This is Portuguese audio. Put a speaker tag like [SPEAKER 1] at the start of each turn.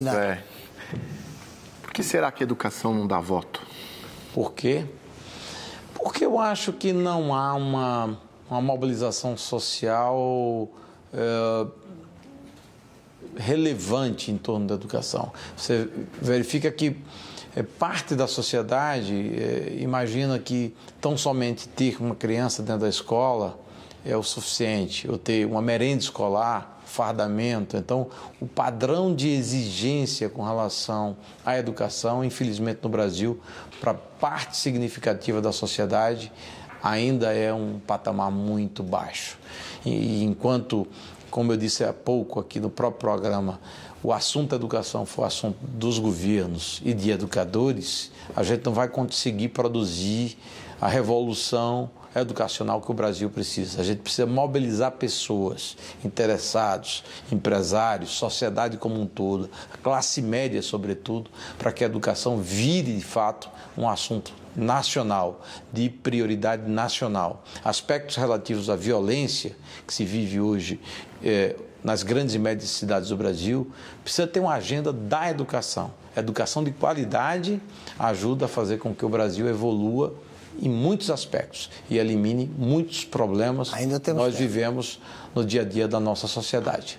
[SPEAKER 1] Não. Né? É. Por que será que a educação não dá voto? Por quê? Porque eu acho que não há uma, uma mobilização social é, relevante em torno da educação. Você verifica que é, parte da sociedade é, imagina que tão somente ter uma criança dentro da escola é o suficiente, eu ter uma merenda escolar, fardamento. Então, o padrão de exigência com relação à educação, infelizmente no Brasil, para parte significativa da sociedade, ainda é um patamar muito baixo. E, enquanto, como eu disse há pouco aqui no próprio programa, o assunto educação for assunto dos governos e de educadores, a gente não vai conseguir produzir a revolução educacional que o Brasil precisa. A gente precisa mobilizar pessoas, interessados, empresários, sociedade como um todo, classe média, sobretudo, para que a educação vire de fato um assunto nacional, de prioridade nacional. Aspectos relativos à violência que se vive hoje é, nas grandes e médias cidades do Brasil, precisa ter uma agenda da educação. Educação de qualidade ajuda a fazer com que o Brasil evolua em muitos aspectos e elimine muitos problemas que nós tempo. vivemos no dia a dia da nossa sociedade.